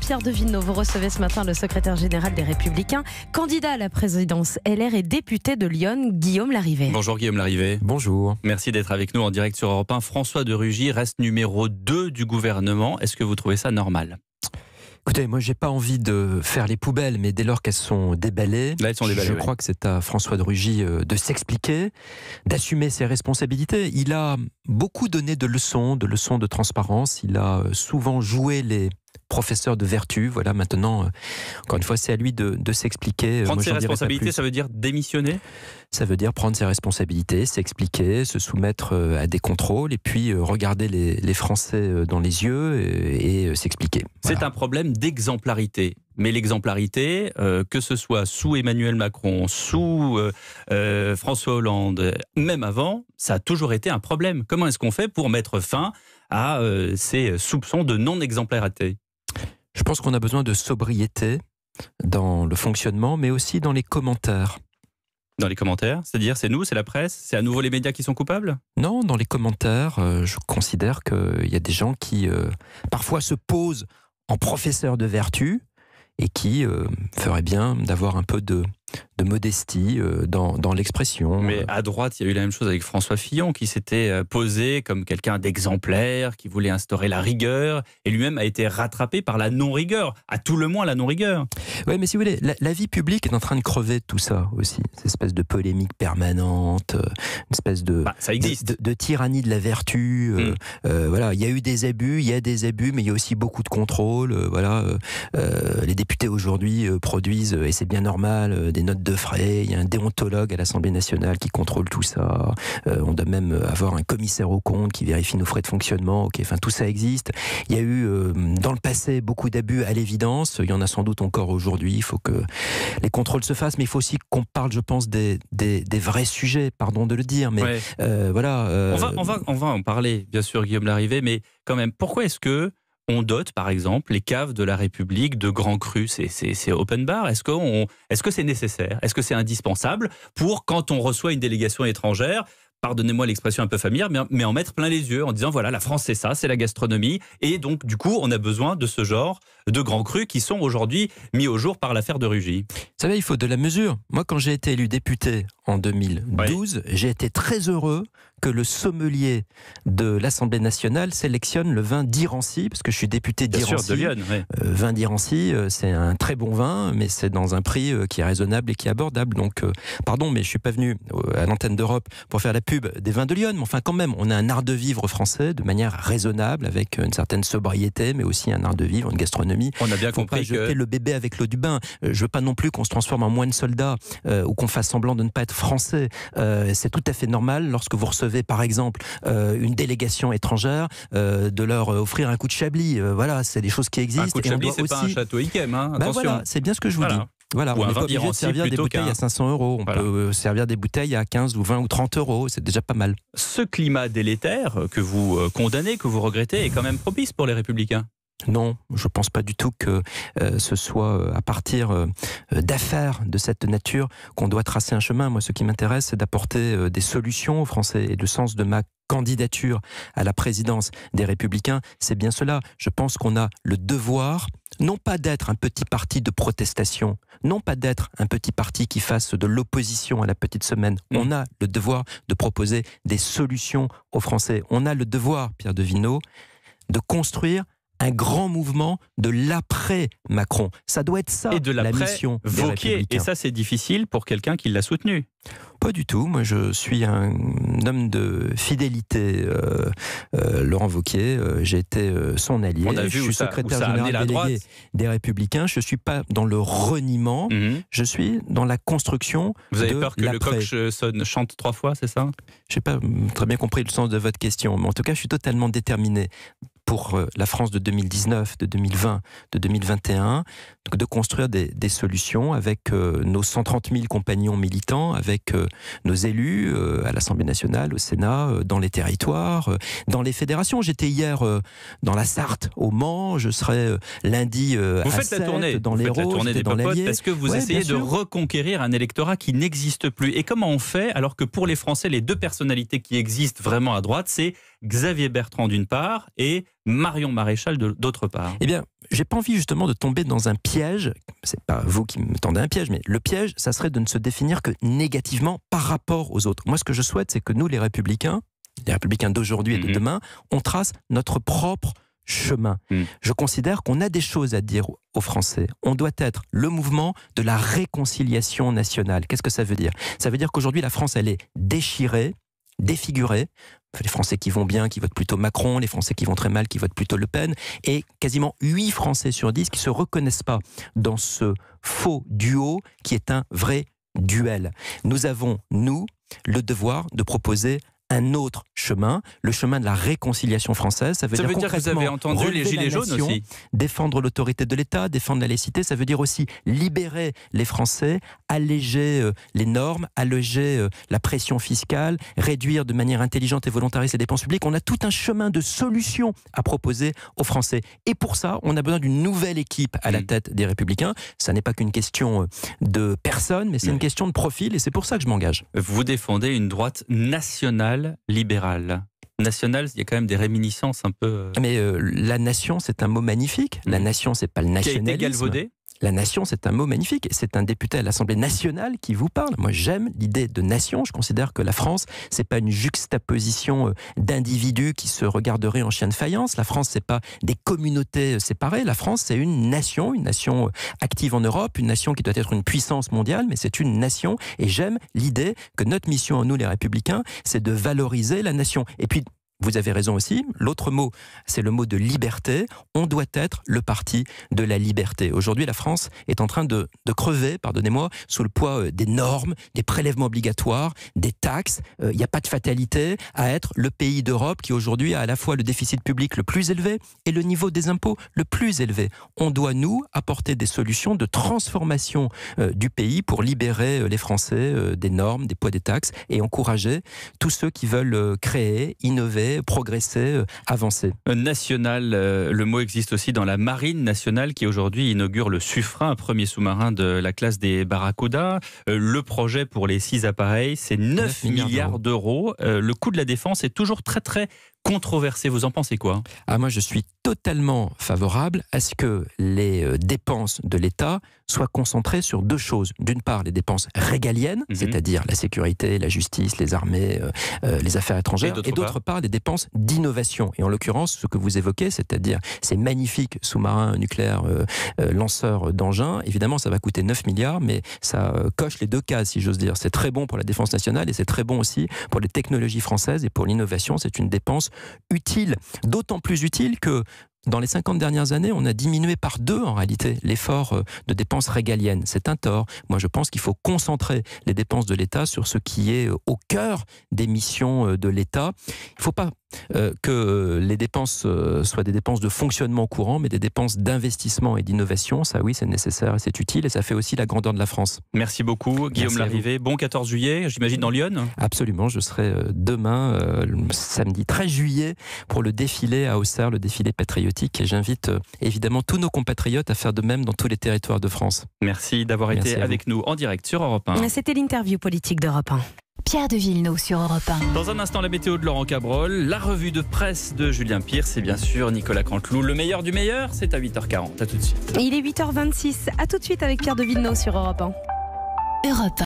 Pierre Devineau, vous recevez ce matin le secrétaire général des Républicains, candidat à la présidence LR et député de Lyon, Guillaume Larrivé. Bonjour Guillaume Larrivé. Bonjour. Merci d'être avec nous en direct sur Europe 1. François de Rugy reste numéro 2 du gouvernement. Est-ce que vous trouvez ça normal Écoutez, moi, j'ai pas envie de faire les poubelles, mais dès lors qu'elles sont déballées, je crois que c'est à François de Rugy euh, de s'expliquer, d'assumer ses responsabilités. Il a beaucoup donné de leçons, de leçons de transparence. Il a euh, souvent joué les professeur de vertu. Voilà, maintenant, euh, encore une fois, c'est à lui de, s'expliquer. Euh, prendre ses responsabilités, ça veut dire démissionner Ça veut dire prendre ses responsabilités, s'expliquer, se soumettre euh, à des contrôles et puis regarder les, Français dans les yeux et, s'expliquer. C'est un problème d'exemplarité. Mais l'exemplarité, que ce soit sous Emmanuel Macron, sous François Hollande, même avant, ça a toujours été un problème. Comment est-ce qu'on fait pour mettre fin à ces soupçons de non-exemplarité je pense qu'on a besoin de sobriété dans le fonctionnement, mais aussi dans les commentaires. Dans les commentaires C'est-à-dire, c'est nous, c'est la presse, c'est à nouveau les médias qui sont coupables Non, dans les commentaires, euh, je considère qu'il y a des gens qui euh, parfois se posent en professeurs de vertu et qui euh, feraient bien d'avoir un peu de de modestie euh, dans, l'expression. Mais à droite, il y a eu la même chose avec François Fillon, qui s'était euh, posé comme quelqu'un d'exemplaire, qui voulait instaurer la rigueur, et lui-même a été rattrapé par la non-rigueur, à tout le moins la non-rigueur. Oui, mais si vous voulez, la, vie publique est en train de crever tout ça aussi, cette espèce de polémique permanente, euh, une espèce bah, de, De, tyrannie de la vertu. Hmm. voilà, il y a eu des abus, il y a des abus, mais il y a aussi beaucoup de contrôle. voilà, les députés aujourd'hui produisent, et c'est bien normal, des notes de frais, il y a un déontologue à l'Assemblée nationale qui contrôle tout ça. Euh, on doit même avoir un commissaire aux comptes qui vérifie nos frais de fonctionnement. Ok, enfin tout ça existe. Il y a eu euh, dans le passé beaucoup d'abus à l'évidence. Il y en a sans doute encore aujourd'hui. Il faut que les contrôles se fassent, mais il faut aussi qu'on parle, je pense, des, des, vrais sujets. Pardon de le dire, mais euh, voilà. On va, on, va, on va en parler, bien sûr, Guillaume l'arrivée, mais quand même, pourquoi est-ce que on dote, par exemple, les caves de la République de grands crus, c'est open bar. Est-ce que c'est -ce nécessaire Est-ce que c'est indispensable pour quand on reçoit une délégation étrangère pardonnez-moi l'expression un peu familière, mais, mais en mettre plein les yeux en disant voilà, la France c'est ça, c'est la gastronomie. Et donc, du coup, on a besoin de ce genre de grands crus qui sont aujourd'hui mis au jour par l'affaire de Rugy. Ça savez, il faut de la mesure. Moi, quand j'ai été élu député en 2012, j'ai été très heureux que le sommelier de l'Assemblée nationale sélectionne le vin d'Irancy, parce que je suis député d'Irancy. de euh, vin d'Irancy, euh, c'est un très bon vin, mais c'est dans un prix euh, qui est raisonnable et qui est abordable. Donc, pardon, mais je suis pas venu à l'antenne d'Europe pour faire la pub des vins de Lyon, mais enfin, quand même, on a un art de vivre français de manière raisonnable, avec une certaine sobriété, mais aussi un art de vivre, une gastronomie. On a bien Faut compris pas jeter le bébé avec l'eau du bain. Je veux pas non plus qu'on se transforme en moine soldat ou qu'on fasse semblant de ne pas être français. Euh, c'est tout à fait normal lorsque vous recevez, par exemple, euh, une délégation étrangère, euh, de leur offrir un coup de chablis. voilà, c'est des choses qui existent. Un chablis, c'est pas un château Ikem. Hein, ben c'est bien ce que je vous dis. Voilà, on n'est pas obligé de servir des bouteilles à 500 euros. On peut servir des bouteilles à 15 ou 20 ou 30 euros. C'est déjà pas mal. Ce climat délétère que vous condamnez, que vous regrettez, est quand même propice pour les Républicains. Non, je ne pense pas du tout que euh, ce soit euh, à partir euh, d'affaires de cette nature qu'on doit tracer un chemin. Moi, ce qui m'intéresse, c'est d'apporter des solutions aux Français. Et le sens de ma candidature à la présidence des Républicains, c'est bien cela. Je pense qu'on a le devoir, non pas d'être un petit parti de protestation, non pas d'être un petit parti qui fasse de l'opposition à la petite semaine. Mmh. On a le devoir de proposer des solutions aux Français. On a le devoir, Pierre Devineau, de construire un grand mouvement de l'après-Macron. Ça doit être ça, et de la mission Vauquier. Et ça, c'est difficile pour quelqu'un qui l'a soutenu. Pas du tout. Moi, je suis un homme de fidélité, euh, euh, Laurent Vauquier. Euh, J'ai été son allié. On a vu je suis secrétaire général délégué des Républicains. Je ne suis pas dans le reniement. Mhm. Je suis dans la construction. Vous avez peur que le coq chante trois fois, c'est ça Je n'ai pas hum, très bien compris le sens de votre question, mais en tout cas, je suis totalement déterminé pour euh, la France de 2019, de 2020, de 2021, de construire des, solutions avec euh, nos 130 000 compagnons militants, avec euh, nos élus à l'Assemblée nationale, au Sénat, dans les territoires, dans les fédérations. J'étais hier dans la Sarthe, au Mans, je serai lundi vous à faites la tournée. dans les des dans parce que vous essayez de reconquérir un électorat qui n'existe plus. Et comment on fait alors que pour les Français, les deux personnalités qui existent vraiment à droite, c'est Xavier Bertrand d'une part et Marion Maréchal d'autre part Eh bien, j'ai pas envie justement de tomber dans un piège. C'est pas vous qui me tendez un piège, mais le piège, ça serait de ne se définir que négativement par rapport aux autres. Moi, ce que je souhaite, c'est que nous, les républicains, les républicains d'aujourd'hui et de mhm. demain, on trace notre propre chemin. Mhm. Je considère qu'on a des choses à dire aux Français. On doit être le mouvement de la réconciliation nationale. Qu'est-ce que ça veut dire Ça veut dire qu'aujourd'hui, la France, elle est déchirée, défigurée, les Français qui vont bien, qui votent plutôt Macron, les Français qui vont très mal, qui votent plutôt Le Pen, et quasiment 8 Français sur 10 qui ne se reconnaissent pas dans ce faux duo qui est un vrai duel. Nous avons, nous, le devoir de proposer un autre chemin, le chemin de la réconciliation française. Ça veut, dire, veut que vous avez entendu les Gilets jaunes aussi. Défendre l'autorité de l'État, défendre la laïcité, ça veut dire aussi libérer les Français, alléger euh, les normes, alléger euh, la pression fiscale, réduire de manière intelligente et volontariste les dépenses publiques. On a tout un chemin de solutions à proposer aux Français. Et pour ça, on a besoin d'une nouvelle équipe à la mm. tête des Républicains. Ça n'est pas qu'une question euh, de personne, mais c'est mm. une question de profil et c'est pour ça que je m'engage. Vous défendez une droite nationale libéral. National, il y a quand même des réminiscences un peu. Euh, Mais euh, la nation, c'est un mot magnifique. La mm. nation, c'est pas le nationalisme. La nation, c'est un mot magnifique. C'est un député à l'Assemblée nationale qui vous parle. Moi, j'aime l'idée de nation. Je considère que la France, c'est pas une juxtaposition euh, d'individus qui se regarderaient en chien de faïence. La France, c'est pas des communautés euh, séparées. La France, c'est une nation, une nation euh, active en Europe, une nation qui doit être une puissance mondiale, mais c'est une nation. Et j'aime l'idée que notre mission nous, les Républicains, c'est de valoriser la nation. Et puis, vous avez raison aussi. L'autre mot, c'est le mot de liberté. On doit être le parti de la liberté. Aujourd'hui, la France est en train de, crever, pardonnez-moi, sous le poids euh, des normes, des prélèvements obligatoires, des taxes. Euh, il n'y a pas de fatalité à être le pays d'Europe qui aujourd'hui a à la fois le déficit public le plus élevé et le niveau des impôts le plus élevé. On doit, nous, apporter des solutions de transformation euh, du pays pour libérer les Français des normes, des poids des taxes et encourager tous ceux qui veulent créer, innover, progresser, euh, avancer. Euh, national, euh, le mot existe aussi dans la marine nationale qui aujourd'hui inaugure le Suffren, premier sous-marin de la classe des Barracuda. Le projet pour les six appareils, c'est 9, 9 milliards d'euros. Le coût de la défense est toujours très très controversé. Vous en pensez quoi ah, Moi, je suis totalement favorable à ce que les euh, dépenses de l'État soient concentrées sur deux choses. D'une part, les dépenses régaliennes, mhm. c'est-à-dire la sécurité, la justice, les armées, euh, euh, les affaires étrangères, et d'autre part, les dépenses d'innovation. Et en l'occurrence, ce que vous évoquez, c'est-à-dire ces magnifiques sous-marins nucléaires lanceurs d'engins, évidemment, ça va coûter 9 milliards, mais ça coche les deux cases, si j'ose dire. C'est très bon pour la défense nationale et c'est très bon aussi pour les technologies françaises et pour l'innovation. C'est une dépense utile, d'autant plus utile que dans les 50 dernières années, on a diminué par deux en réalité l'effort euh, de dépenses régaliennes. C'est un tort. Moi, je pense qu'il faut concentrer les dépenses de l'État sur ce qui est euh, au cœur des missions euh, de l'État. Il ne faut pas que les dépenses soient des dépenses de fonctionnement courant, mais des dépenses d'investissement et d'innovation. Ça, oui, c'est nécessaire et c'est utile et ça fait aussi la grandeur de la France. Merci beaucoup, Guillaume Larrivé. Bon 14 juillet, j'imagine, dans Lyon Absolument. Je serai demain, samedi 13 juillet, pour le défilé à Auxerre, le défilé patriotique et j'invite euh, évidemment tous nos compatriotes à faire de même dans tous les territoires de France. Merci d'avoir été avec nous en direct sur Europe 1. C'était l'interview politique d'Europe 1. Pierre de Villeneuve sur Europe 1. Dans un instant, la météo de Laurent Cabrol, la revue de presse de Julien Pierce et bien sûr Nicolas Canteloup. Le meilleur du meilleur, c'est à 8h40. À tout de suite. Il est 8h26. À tout de suite avec Pierre de Villeneuve sur Europe 1. Europe 1.